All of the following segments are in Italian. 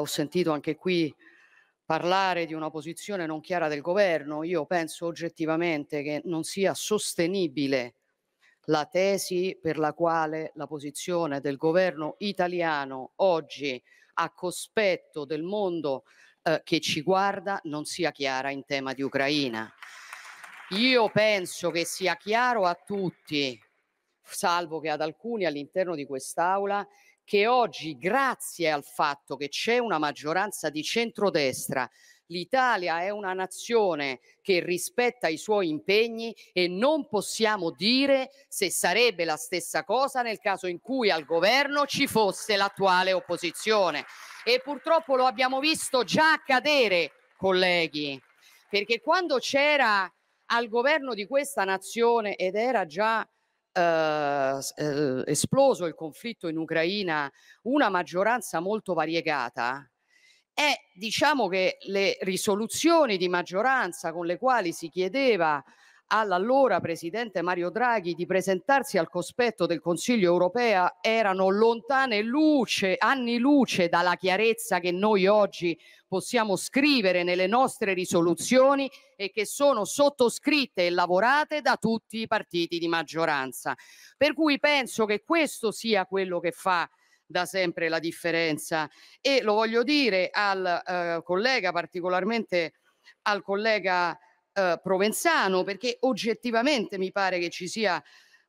ho sentito anche qui parlare di una posizione non chiara del governo, io penso oggettivamente che non sia sostenibile la tesi per la quale la posizione del governo italiano oggi a cospetto del mondo eh, che ci guarda non sia chiara in tema di Ucraina. Io penso che sia chiaro a tutti, salvo che ad alcuni all'interno di quest'Aula, che oggi, grazie al fatto che c'è una maggioranza di centrodestra, l'Italia è una nazione che rispetta i suoi impegni e non possiamo dire se sarebbe la stessa cosa nel caso in cui al governo ci fosse l'attuale opposizione. E purtroppo lo abbiamo visto già accadere, colleghi, perché quando c'era al governo di questa nazione ed era già eh, eh, esploso il conflitto in Ucraina una maggioranza molto variegata, e eh, diciamo che le risoluzioni di maggioranza con le quali si chiedeva all'allora presidente Mario Draghi di presentarsi al cospetto del Consiglio europeo erano lontane luce, anni luce dalla chiarezza che noi oggi possiamo scrivere nelle nostre risoluzioni e che sono sottoscritte e lavorate da tutti i partiti di maggioranza. Per cui penso che questo sia quello che fa da sempre la differenza e lo voglio dire al eh, collega particolarmente al collega eh, provenzano, perché oggettivamente mi pare che ci sia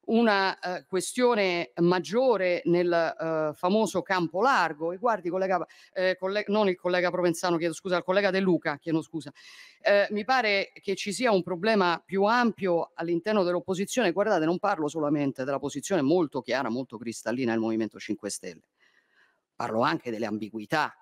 una eh, questione maggiore nel eh, famoso campo largo e guardi collega, eh, collega, non il collega Provenzano chiedo scusa il collega De Luca chiedo scusa eh, mi pare che ci sia un problema più ampio all'interno dell'opposizione guardate non parlo solamente della posizione molto chiara molto cristallina del Movimento 5 Stelle parlo anche delle ambiguità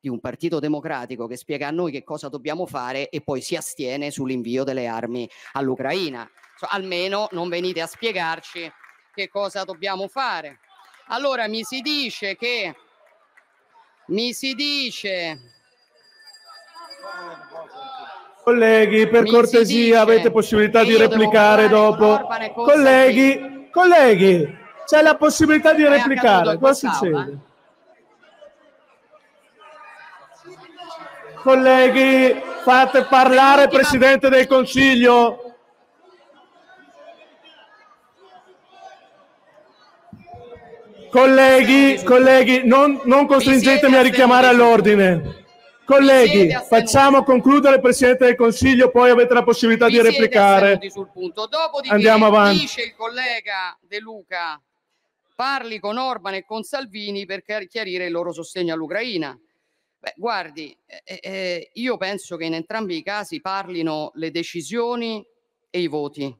di un partito democratico che spiega a noi che cosa dobbiamo fare e poi si astiene sull'invio delle armi all'Ucraina. Almeno non venite a spiegarci che cosa dobbiamo fare. Allora mi si dice che mi si dice Colleghi, per mi cortesia, avete possibilità di replicare dopo. Colleghi, colleghi, c'è la possibilità di replicare. Cosa succede? Colleghi, fate parlare il Presidente del Consiglio. Colleghi, colleghi, non, non costringetemi a richiamare all'ordine. Colleghi, facciamo concludere il Presidente del Consiglio, poi avete la possibilità di replicare. Dopodiché Andiamo avanti. dice il collega De Luca, parli con Orban e con Salvini per chiarire il loro sostegno all'Ucraina Beh, guardi, eh, eh, eh, io penso che in entrambi i casi parlino le decisioni e i voti.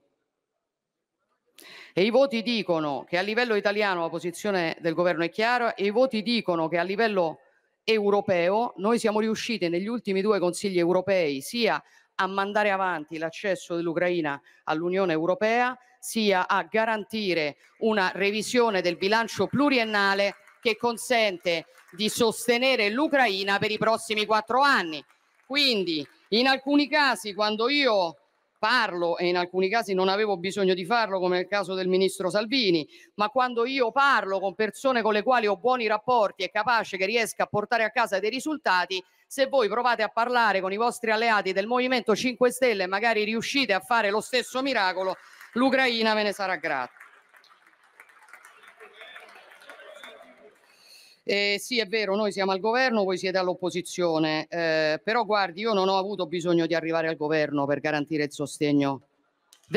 E i voti dicono che a livello italiano la posizione del governo è chiara e i voti dicono che a livello europeo noi siamo riusciti negli ultimi due consigli europei sia a mandare avanti l'accesso dell'Ucraina all'Unione Europea sia a garantire una revisione del bilancio pluriennale che consente di sostenere l'Ucraina per i prossimi quattro anni. Quindi in alcuni casi quando io parlo e in alcuni casi non avevo bisogno di farlo come nel caso del ministro Salvini, ma quando io parlo con persone con le quali ho buoni rapporti e capace che riesca a portare a casa dei risultati, se voi provate a parlare con i vostri alleati del Movimento 5 Stelle e magari riuscite a fare lo stesso miracolo, l'Ucraina ve ne sarà grata. Eh, sì, è vero, noi siamo al governo, voi siete all'opposizione, eh, però guardi, io non ho avuto bisogno di arrivare al governo per garantire il sostegno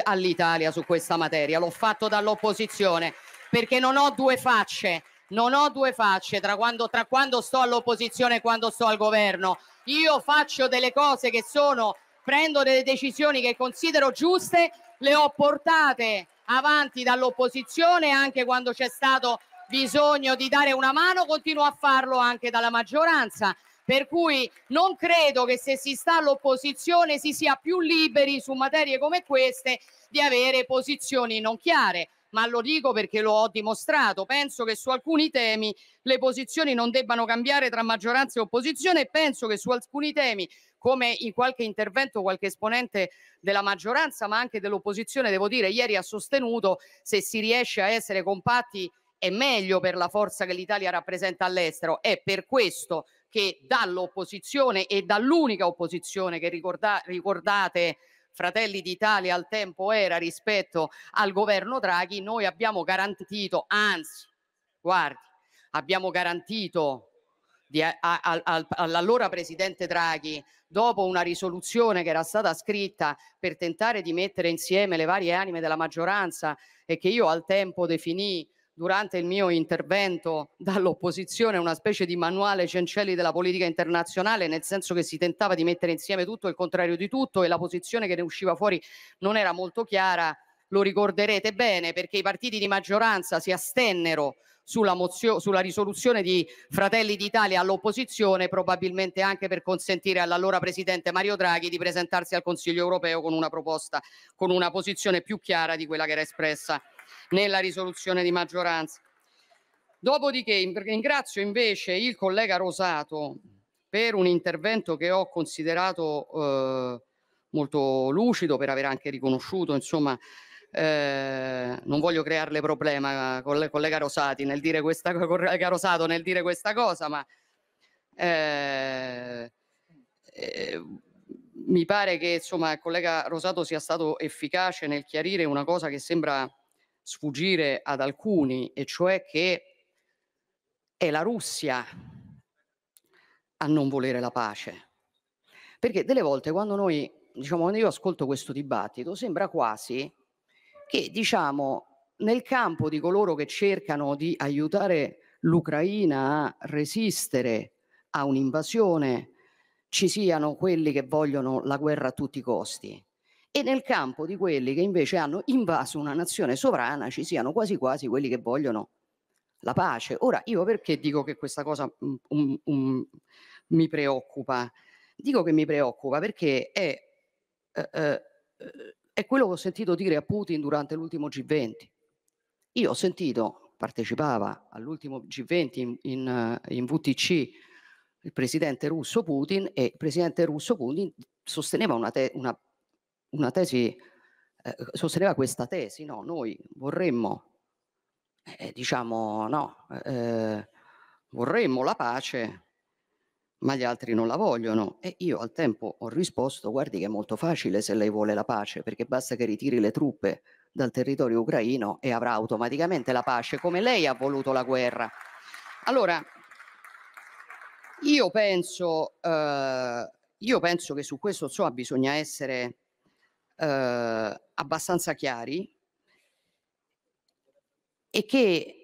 all'Italia su questa materia, l'ho fatto dall'opposizione perché non ho due facce, non ho due facce tra quando, tra quando sto all'opposizione e quando sto al governo. Io faccio delle cose che sono, prendo delle decisioni che considero giuste, le ho portate avanti dall'opposizione anche quando c'è stato bisogno di dare una mano, continuo a farlo anche dalla maggioranza. Per cui non credo che se si sta all'opposizione si sia più liberi su materie come queste di avere posizioni non chiare ma lo dico perché lo ho dimostrato. Penso che su alcuni temi le posizioni non debbano cambiare tra maggioranza e opposizione e penso che su alcuni temi, come in qualche intervento qualche esponente della maggioranza, ma anche dell'opposizione, devo dire, ieri ha sostenuto, se si riesce a essere compatti è meglio per la forza che l'Italia rappresenta all'estero. È per questo che dall'opposizione e dall'unica opposizione che ricorda, ricordate Fratelli d'Italia al tempo era rispetto al governo Draghi, noi abbiamo garantito, anzi, guardi, abbiamo garantito di, eh, a, a, a, all'allora presidente Draghi, dopo una risoluzione che era stata scritta per tentare di mettere insieme le varie anime della maggioranza e che io al tempo definii durante il mio intervento dall'opposizione una specie di manuale Cencelli della politica internazionale, nel senso che si tentava di mettere insieme tutto il contrario di tutto e la posizione che ne usciva fuori non era molto chiara. Lo ricorderete bene perché i partiti di maggioranza si astennero sulla, mozio- sulla risoluzione di Fratelli d'Italia all'opposizione, probabilmente anche per consentire all'allora Presidente Mario Draghi di presentarsi al Consiglio europeo con una proposta, con una posizione più chiara di quella che era espressa nella risoluzione di maggioranza. Dopodiché ringrazio invece il collega Rosato per un intervento che ho considerato eh, molto lucido, per aver anche riconosciuto, insomma, eh, non voglio crearle problema con il collega Rosati nel dire questa, collega Rosato nel dire questa cosa, ma eh, eh, mi pare che insomma, il collega Rosato sia stato efficace nel chiarire una cosa che sembra sfuggire ad alcuni, e cioè che è la Russia a non volere la pace. Perché delle volte quando noi, diciamo, quando io ascolto questo dibattito, sembra quasi che, diciamo, nel campo di coloro che cercano di aiutare l'Ucraina a resistere a un'invasione, ci siano quelli che vogliono la guerra a tutti i costi e nel campo di quelli che invece hanno invaso una nazione sovrana ci siano quasi quasi quelli che vogliono la pace. Ora io perché dico che questa cosa um, um, mi preoccupa? Dico che mi preoccupa perché è, eh, eh, eh, è quello che ho sentito dire a Putin durante l'ultimo G20. Io ho sentito, partecipava all'ultimo G20 in, in, eh, in VTC il presidente russo Putin e il presidente russo Putin sosteneva una, te- una una tesi, eh, sosteneva questa tesi, no, noi vorremmo, eh, diciamo, no, eh, vorremmo la pace, ma gli altri non la vogliono. E io al tempo ho risposto, guardi che è molto facile se lei vuole la pace, perché basta che ritiri le truppe dal territorio ucraino e avrà automaticamente la pace, come lei ha voluto la guerra. Allora, io penso, eh, io penso che su questo insomma, bisogna essere eh, abbastanza chiari e che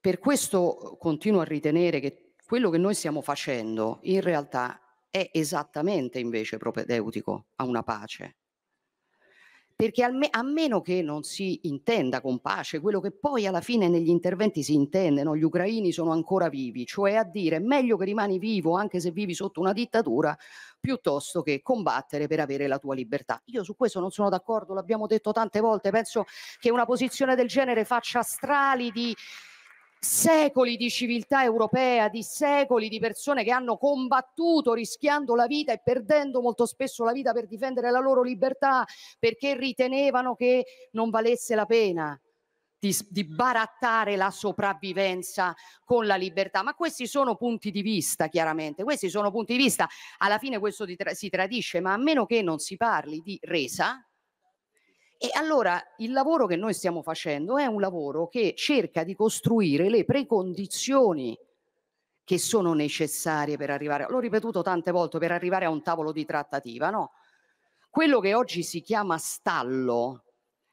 per questo continuo a ritenere che quello che noi stiamo facendo in realtà è esattamente invece propedeutico a una pace perché me, a meno che non si intenda con pace quello che poi alla fine negli interventi si intende, no? gli ucraini sono ancora vivi, cioè a dire meglio che rimani vivo anche se vivi sotto una dittatura piuttosto che combattere per avere la tua libertà. Io su questo non sono d'accordo, l'abbiamo detto tante volte, penso che una posizione del genere faccia strali di secoli di civiltà europea, di secoli di persone che hanno combattuto rischiando la vita e perdendo molto spesso la vita per difendere la loro libertà perché ritenevano che non valesse la pena. Di, di, barattare la sopravvivenza con la libertà. Ma questi sono punti di vista, chiaramente, questi sono punti di vista. Alla fine questo si tradisce, ma a meno che non si parli di resa, e allora il lavoro che noi stiamo facendo è un lavoro che cerca di costruire le precondizioni che sono necessarie per arrivare, l'ho ripetuto tante volte, per arrivare a un tavolo di trattativa, no? Quello che oggi si chiama stallo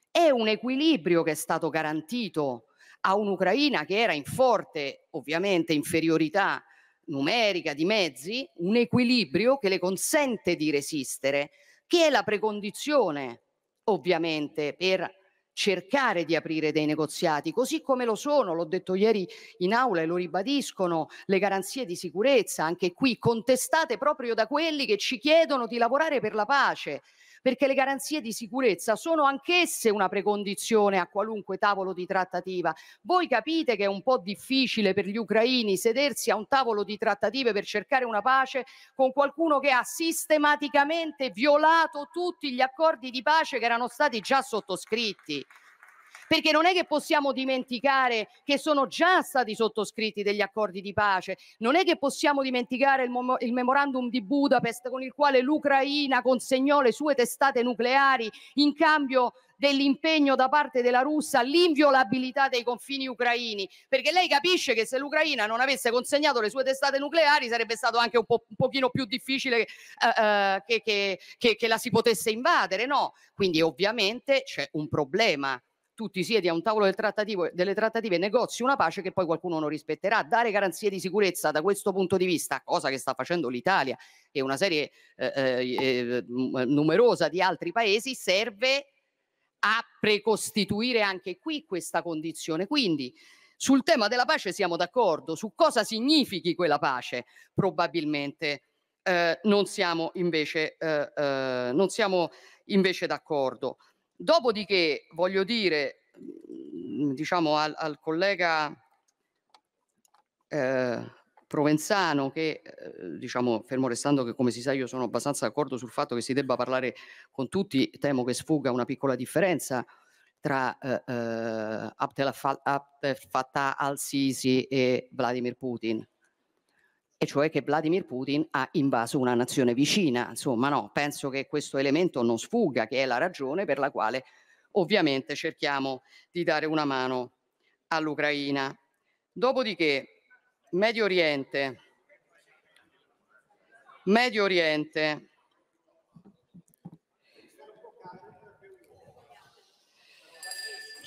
è un equilibrio che è stato garantito a un'Ucraina che era in forte, ovviamente, inferiorità numerica di mezzi, un equilibrio che le consente di resistere, che è la precondizione ovviamente per cercare di aprire dei negoziati, così come lo sono, l'ho detto ieri in aula e lo ribadiscono, le garanzie di sicurezza, anche qui contestate proprio da quelli che ci chiedono di lavorare per la pace perché le garanzie di sicurezza sono anch'esse una precondizione a qualunque tavolo di trattativa. Voi capite che è un po' difficile per gli ucraini sedersi a un tavolo di trattative per cercare una pace con qualcuno che ha sistematicamente violato tutti gli accordi di pace che erano stati già sottoscritti perché non è che possiamo dimenticare che sono già stati sottoscritti degli accordi di pace, non è che possiamo dimenticare il, mom- il memorandum di Budapest con il quale l'Ucraina consegnò le sue testate nucleari in cambio dell'impegno da parte della Russia all'inviolabilità dei confini ucraini, perché lei capisce che se l'Ucraina non avesse consegnato le sue testate nucleari sarebbe stato anche un, po', un pochino più difficile eh, eh che, che, che, che la si potesse invadere, no? Quindi ovviamente c'è un problema tutti ti siedi a un tavolo del trattativo, delle trattative negozi una pace che poi qualcuno non rispetterà. Dare garanzie di sicurezza da questo punto di vista, cosa che sta facendo l'Italia e una serie eh, eh, eh, eh, numerosa di altri paesi, serve a precostituire anche qui questa condizione. Quindi sul tema della pace siamo d'accordo, su cosa significhi quella pace probabilmente eh, non siamo invece, eh, non siamo invece d'accordo. Dopodiché voglio dire, mm, diciamo al, al collega eh, Provenzano che, eh, diciamo, fermo restando che come si sa io sono abbastanza d'accordo sul fatto che si debba parlare con tutti, temo che sfugga una piccola differenza tra eh, eh, Abdel Fattah al-Sisi e Vladimir Putin e cioè che Vladimir Putin ha invaso una nazione vicina. Insomma, no, penso che questo elemento non sfugga, che è la ragione per la quale ovviamente cerchiamo di dare una mano all'Ucraina. Dopodiché, Medio Oriente. Medio Oriente.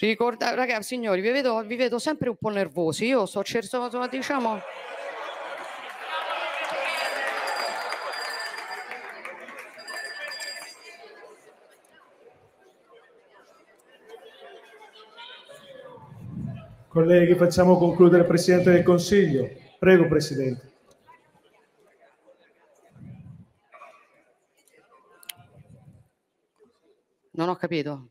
Ricorda, ragazzi, signori, vi vedo, vi vedo sempre un po' nervosi. Io sto cercando, diciamo... Colleghi, facciamo concludere il Presidente del Consiglio. Prego, Presidente. Non ho capito.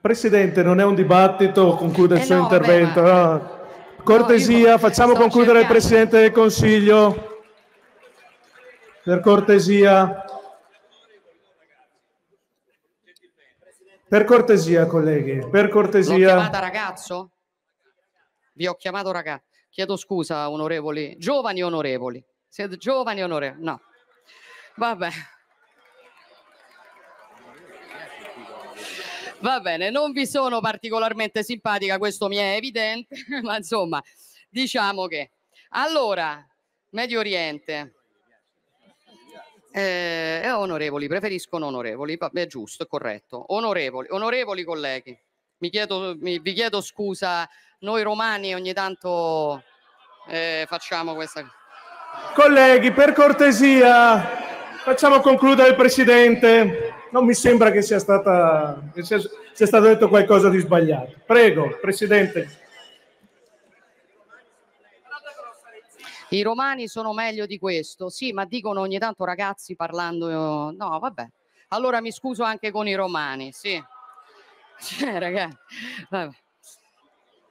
Presidente, non è un dibattito, conclude eh il suo no, intervento. Beh, ma... no. Ah, cortesia, no, facciamo concludere cercando. il Presidente del Consiglio. Per cortesia. Per cortesia, colleghi, per cortesia. L'ho chiamata ragazzo? vi ho chiamato ragazzi, chiedo scusa onorevoli, giovani onorevoli, siete giovani onorevoli, no, vabbè. Va bene, non vi sono particolarmente simpatica, questo mi è evidente, ma insomma, diciamo che... Allora, Medio Oriente, eh, eh onorevoli, preferiscono onorevoli, è giusto, è corretto. Onorevoli, onorevoli colleghi, mi chiedo, mi, vi chiedo scusa noi romani ogni tanto eh, facciamo questa Colleghi, per cortesia, facciamo concludere il Presidente. Non mi sembra che sia, stata, che sia, sia stato detto qualcosa di sbagliato. Prego, Presidente. I romani sono meglio di questo, sì, ma dicono ogni tanto ragazzi parlando... No, vabbè. Allora mi scuso anche con i romani, sì. Cioè, ragazzi, vabbè.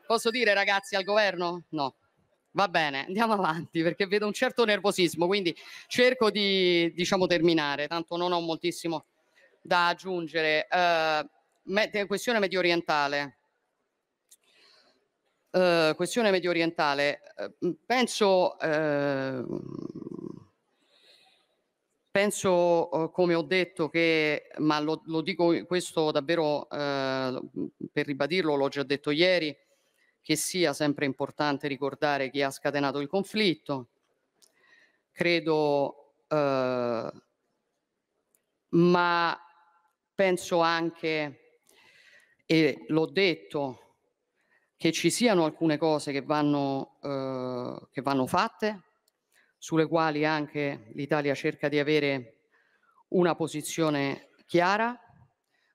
Posso dire ragazzi al governo? No. Va bene, andiamo avanti perché vedo un certo nervosismo, quindi cerco di diciamo, terminare, tanto non ho moltissimo da aggiungere. Uh, questione medio orientale. Uh, eh, questione medio orientale. Uh, eh, penso, penso come ho detto che, ma lo, lo dico questo davvero per ribadirlo, l'ho già detto ieri, che sia sempre importante ricordare chi ha scatenato il conflitto. Credo, eh, ma penso anche, e l'ho detto, che ci siano alcune cose che vanno, eh, che vanno fatte, sulle quali anche l'Italia cerca di avere una posizione chiara,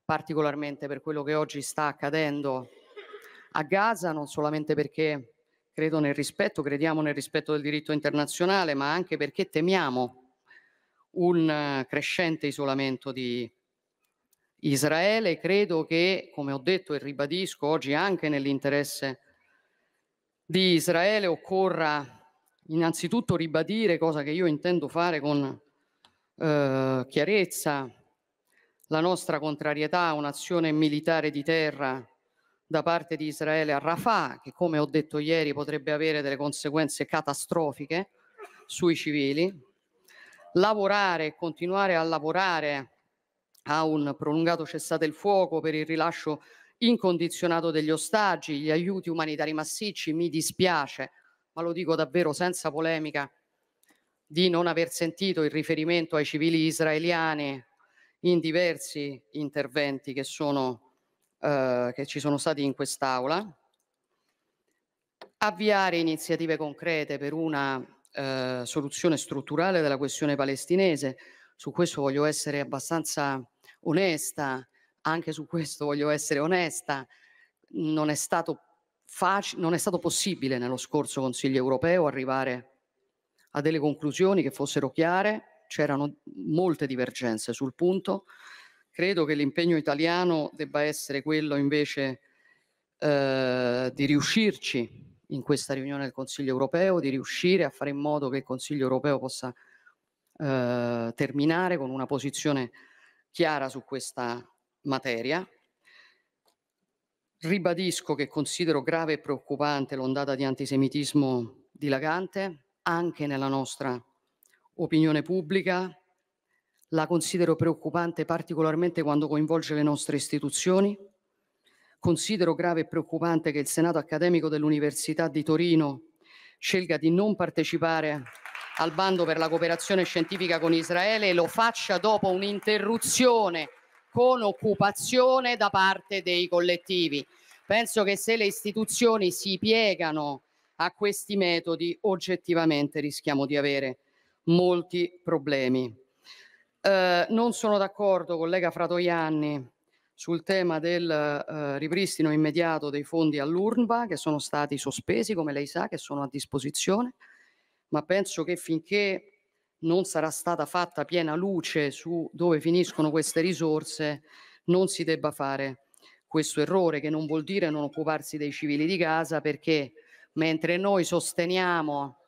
particolarmente per quello che oggi sta accadendo a Gaza, non solamente perché credo nel rispetto, crediamo nel rispetto del diritto internazionale, ma anche perché temiamo un eh, crescente isolamento di Israele. Credo che, come ho detto e ribadisco oggi anche nell'interesse di Israele, occorra innanzitutto ribadire, cosa che io intendo fare con eh, chiarezza, la nostra contrarietà a un'azione militare di terra da parte di Israele a Rafah, che come ho detto ieri potrebbe avere delle conseguenze catastrofiche sui civili, lavorare e continuare a lavorare a un prolungato cessate il fuoco per il rilascio incondizionato degli ostaggi, gli aiuti umanitari massicci, mi dispiace, ma lo dico davvero senza polemica, di non aver sentito il riferimento ai civili israeliani in diversi interventi che sono eh, che ci sono stati in quest'Aula, avviare iniziative concrete per una eh, soluzione strutturale della questione palestinese. Su questo voglio essere abbastanza onesta, anche su questo voglio essere onesta. Non è stato, non è stato possibile nello scorso Consiglio europeo arrivare a delle conclusioni che fossero chiare, c'erano molte divergenze sul punto Credo che l'impegno italiano debba essere quello invece eh, di riuscirci in questa riunione del Consiglio europeo, di riuscire a fare in modo che il Consiglio europeo possa eh, terminare con una posizione chiara su questa materia. Ribadisco che considero grave e preoccupante l'ondata di antisemitismo dilagante anche nella nostra opinione pubblica, la considero preoccupante particolarmente quando coinvolge le nostre istituzioni. Considero grave e preoccupante che il Senato accademico dell'Università di Torino scelga di non partecipare al bando per la cooperazione scientifica con Israele e lo faccia dopo un'interruzione con occupazione da parte dei collettivi. Penso che se le istituzioni si piegano a questi metodi, oggettivamente rischiamo di avere molti problemi. Ehm, non sono d'accordo, collega Fratoianni, sul tema del eh, ripristino immediato dei fondi all'URNBA che sono stati sospesi, come lei sa, che sono a disposizione, ma penso che finché non sarà stata fatta piena luce su dove finiscono queste risorse, non si debba fare questo errore, che non vuol dire non occuparsi dei civili di Gaza, perché mentre noi sosteniamo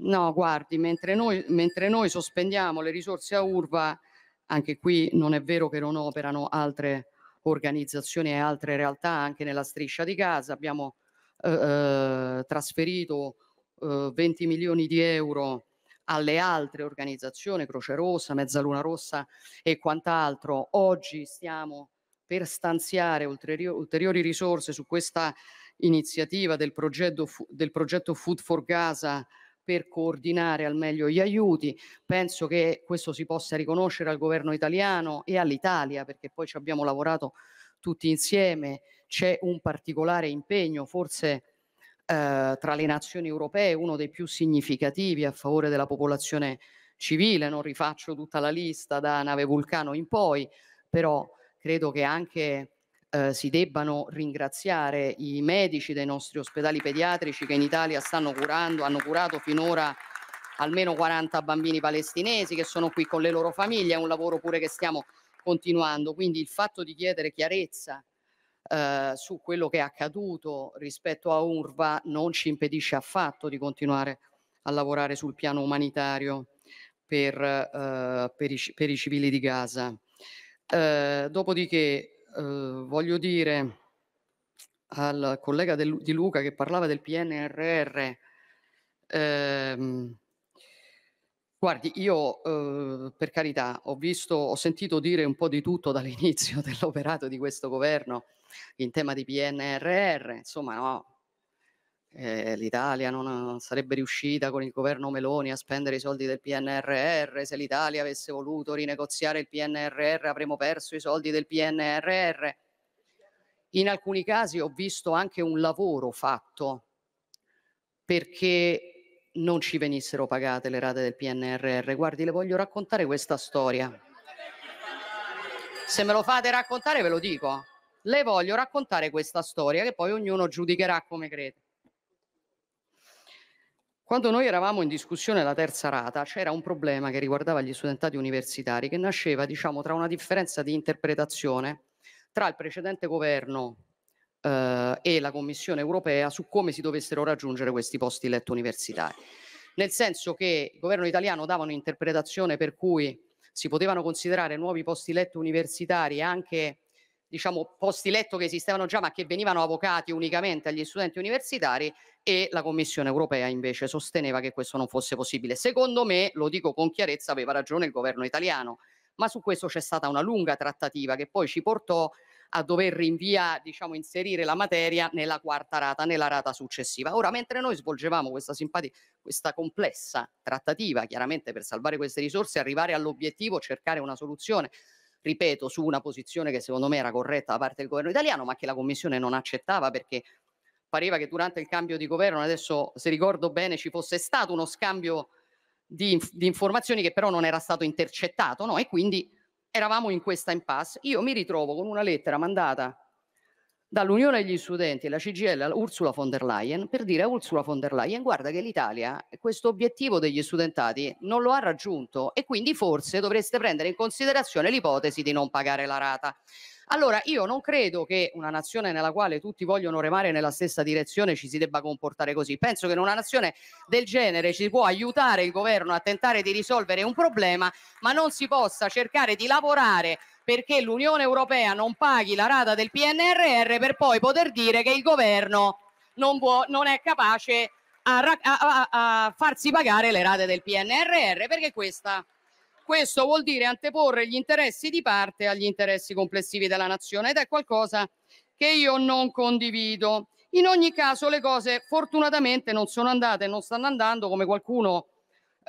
No, guardi, mentre noi, mentre noi sospendiamo le risorse a Urva, anche qui non è vero che non operano altre organizzazioni e altre realtà anche nella striscia di Gaza. Abbiamo eh, eh, trasferito eh, 20 milioni di euro alle altre organizzazioni, Croce Rossa, Mezzaluna Rossa e quant'altro. Oggi stiamo per stanziare ulteriori, ulteriori risorse su questa iniziativa del progetto, del progetto Food for Gaza per coordinare al meglio gli aiuti. Penso che questo si possa riconoscere al governo italiano e all'Italia, perché poi ci abbiamo lavorato tutti insieme. C'è un particolare impegno, forse eh, tra le nazioni europee, uno dei più significativi a favore della popolazione civile. Non rifaccio tutta la lista da nave vulcano in poi, però credo che anche eh, si debbano ringraziare i medici dei nostri ospedali pediatrici che in Italia stanno curando, hanno curato finora almeno 40 bambini palestinesi che sono qui con le loro famiglie, è un lavoro pure che stiamo continuando, quindi il fatto di chiedere chiarezza eh, su quello che è accaduto rispetto a Urva non ci impedisce affatto di continuare a lavorare sul piano umanitario per, eh, per, i, per i, civili di Gaza. Eh, dopodiché Ehm, voglio dire al collega del, di Luca che parlava del PNRR, ehm, guardi, io eh, per carità ho, visto, ho sentito dire un po' di tutto dall'inizio dell'operato di questo governo in tema di PNRR, insomma no, eh, l'Italia non, non, sarebbe riuscita con il governo Meloni a spendere i soldi del PNRR, se l'Italia avesse voluto rinegoziare il PNRR avremmo perso i soldi del PNRR. In alcuni casi ho visto anche un lavoro fatto perché non ci venissero pagate le rate del PNRR. Guardi, le voglio raccontare questa storia. Se me lo fate raccontare ve lo dico. Le voglio raccontare questa storia che poi ognuno giudicherà come crede. Quando noi eravamo in discussione la terza rata c'era un problema che riguardava gli studentati universitari che nasceva diciamo, tra una differenza di interpretazione tra il precedente governo eh, e la Commissione europea su come si dovessero raggiungere questi posti letto universitari. Nel senso che il governo italiano dava un'interpretazione per cui si potevano considerare nuovi posti letto universitari anche diciamo, posti letto che esistevano già ma che venivano avvocati unicamente agli studenti universitari e la Commissione europea invece sosteneva che questo non fosse possibile. Secondo me, lo dico con chiarezza, aveva ragione il governo italiano, ma su questo c'è stata una lunga trattativa che poi ci portò a dover rinvia, diciamo, inserire la materia nella quarta rata, nella rata successiva. Ora, mentre noi svolgevamo questa simpatica, questa complessa trattativa, chiaramente per salvare queste risorse, arrivare all'obiettivo, cercare una soluzione ripeto, su una posizione che secondo me era corretta da parte del governo italiano, ma che la Commissione non accettava perché pareva che durante il cambio di governo, adesso se ricordo bene, ci fosse stato uno scambio di, di informazioni che però non era stato intercettato, no? E quindi eravamo in questa impasse. Io mi ritrovo con una lettera mandata dall'Unione degli Studenti, e la CGL, Ursula von der Leyen, per dire a Ursula von der Leyen guarda che l'Italia questo obiettivo degli studentati non lo ha raggiunto e quindi forse dovreste prendere in considerazione l'ipotesi di non pagare la rata. Allora, io non credo che una nazione nella quale tutti vogliono remare nella stessa direzione ci si debba comportare così. Penso che in una nazione del genere ci può aiutare il governo a tentare di risolvere un problema, ma non si possa cercare di lavorare perché l'Unione Europea non paghi la rata del PNRR per poi poter dire che il governo non, può, non è capace a, a, a, farsi pagare le rate del PNRR, perché questa, questo vuol dire anteporre gli interessi di parte agli interessi complessivi della nazione ed è qualcosa che io non condivido. In ogni caso le cose fortunatamente non sono andate e non stanno andando come qualcuno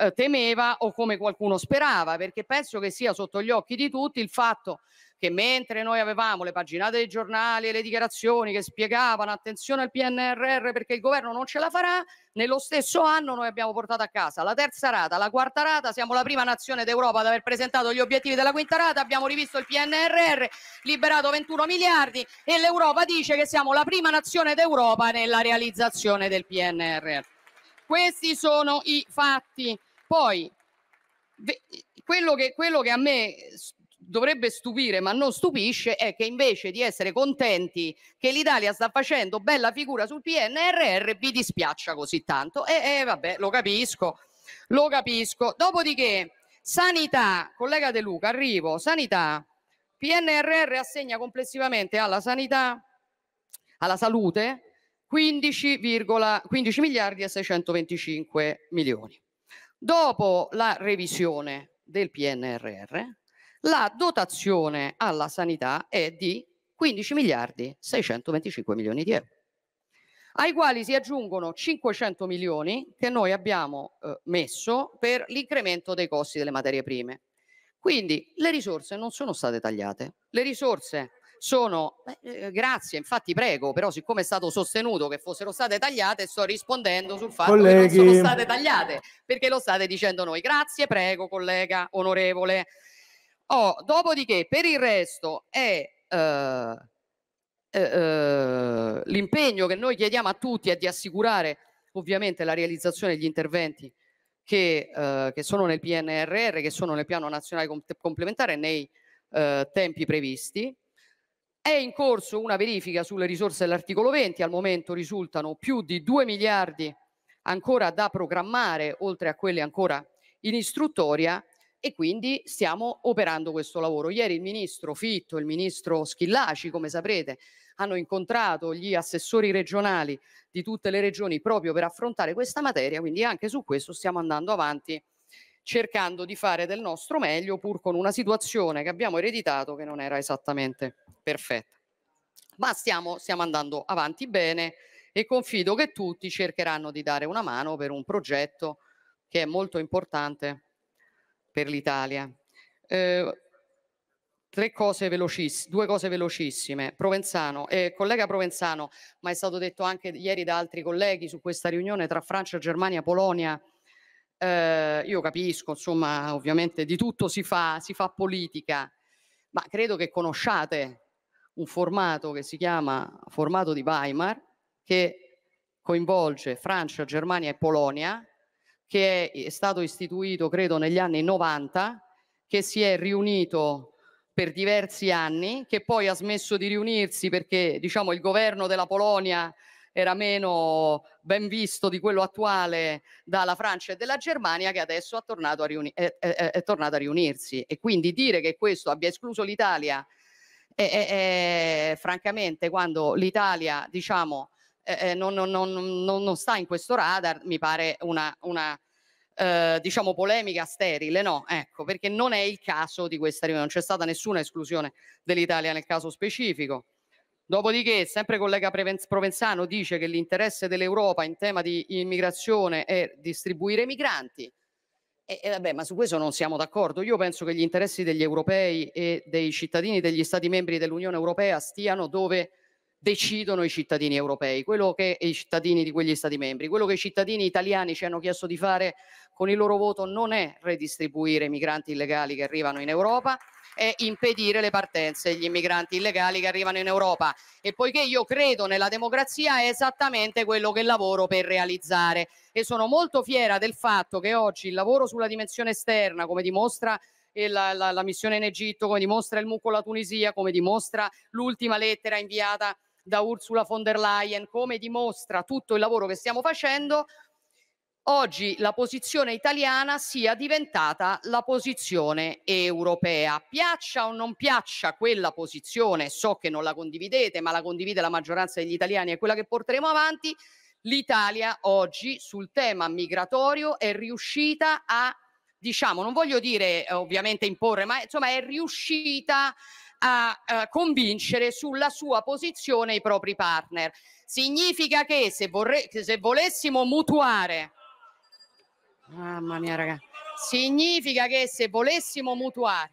eh, temeva o come qualcuno sperava, perché penso che sia sotto gli occhi di tutti il fatto che mentre noi avevamo le paginate dei giornali e le dichiarazioni che spiegavano attenzione al PNRR perché il governo non ce la farà, nello stesso anno noi abbiamo portato a casa la terza rata, la quarta rata, siamo la prima nazione d'Europa ad aver presentato gli obiettivi della quinta rata, abbiamo rivisto il PNRR, liberato 21 miliardi e l'Europa dice che siamo la prima nazione d'Europa nella realizzazione del PNRR. Questi sono i fatti. Poi, quello che, quello che a me dovrebbe stupire, ma non stupisce, è che invece di essere contenti che l'Italia sta facendo bella figura sul PNRR, vi dispiaccia così tanto. E, eh, e eh, vabbè, lo capisco, lo capisco. Dopodiché, sanità, collega De Luca, arrivo, sanità. PNRR assegna complessivamente alla sanità, alla salute, 15, 15 miliardi e 625 milioni. Dopo la revisione del PNRR, la dotazione alla sanità è di 15 miliardi 625 milioni di euro, ai quali si aggiungono 500 milioni che noi abbiamo eh, messo per l'incremento dei costi delle materie prime. Quindi le risorse non sono state tagliate, le risorse sono, eh, eh, grazie, infatti prego, però siccome è stato sostenuto che fossero state tagliate, sto rispondendo sul fatto Colleghi. che non sono state tagliate, perché lo state dicendo noi. Grazie, prego, collega onorevole. Oh, dopodiché, per il resto, è... Eh, eh, eh, l'impegno che noi chiediamo a tutti è di assicurare ovviamente la realizzazione degli interventi che, eh, che, sono nel PNRR, che sono nel piano nazionale complementare nei eh, tempi previsti. È in corso una verifica sulle risorse dell'articolo 20, al momento risultano più di 2 miliardi ancora da programmare, oltre a quelli ancora in istruttoria e quindi stiamo operando questo lavoro. Ieri il ministro Fitto e il ministro Schillaci, come saprete, hanno incontrato gli assessori regionali di tutte le regioni proprio per affrontare questa materia, quindi anche su questo stiamo andando avanti cercando di fare del nostro meglio pur con una situazione che abbiamo ereditato che non era esattamente perfetta. Ma stiamo, stiamo andando avanti bene e confido che tutti cercheranno di dare una mano per un progetto che è molto importante per l'Italia. Eh, tre cose velocissime, due cose velocissime. Provenzano, eh, collega Provenzano, ma è stato detto anche ieri da altri colleghi su questa riunione tra Francia, Germania, Polonia eh, io capisco, insomma, ovviamente di tutto si fa, si fa politica, ma credo che conosciate un formato che si chiama formato di Weimar, che coinvolge Francia, Germania e Polonia, che è stato istituito credo negli anni 90, che si è riunito per diversi anni, che poi ha smesso di riunirsi perché diciamo, il governo della Polonia era meno ben visto di quello attuale dalla Francia e dalla Germania che adesso è tornato a, riuni- è, è, è tornato a riunirsi. E quindi dire che questo abbia escluso l'Italia, è, francamente, quando l'Italia diciamo, non, non, non, non, sta in questo radar, mi pare una... una eh, diciamo polemica sterile, no, ecco, perché non è il caso di questa riunione, non c'è stata nessuna esclusione dell'Italia nel caso specifico. Dopodiché, sempre collega Provenzano dice che l'interesse dell'Europa in tema di immigrazione è distribuire migranti. E, e vabbè, ma su questo non siamo d'accordo. Io penso che gli interessi degli europei e dei cittadini degli Stati membri dell'Unione Europea stiano dove decidono i cittadini europei, quello che i cittadini di quegli stati membri, quello che i cittadini italiani ci hanno chiesto di fare con il loro voto non è redistribuire i migranti illegali che arrivano in Europa, è impedire le partenze degli immigranti illegali che arrivano in Europa e poiché io credo nella democrazia è esattamente quello che lavoro per realizzare e sono molto fiera del fatto che oggi il lavoro sulla dimensione esterna, come dimostra la, la, la missione in Egitto, come dimostra il MUC con la Tunisia, come dimostra l'ultima lettera inviata da Ursula von der Leyen, come dimostra tutto il lavoro che stiamo facendo, oggi la posizione italiana sia diventata la posizione europea. Piaccia o non piaccia quella posizione, so che non la condividete, ma la condivide la maggioranza degli italiani, è quella che porteremo avanti. L'Italia oggi sul tema migratorio è riuscita a diciamo, non voglio dire eh, ovviamente imporre, ma insomma è riuscita a eh, convincere sulla sua posizione i propri partner. Significa che se, vorre- se volessimo mutuare, mamma mia ragazzi, significa che se volessimo mutuare,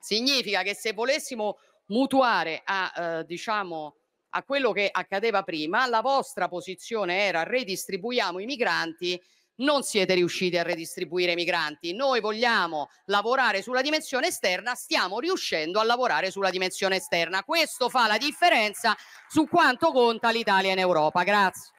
significa che se volessimo mutuare a, eh, diciamo, a quello che accadeva prima, la vostra posizione era redistribuiamo i migranti non siete riusciti a redistribuire i migranti. Noi vogliamo lavorare sulla dimensione esterna, stiamo riuscendo a lavorare sulla dimensione esterna. Questo fa la differenza su quanto conta l'Italia in Europa. Grazie.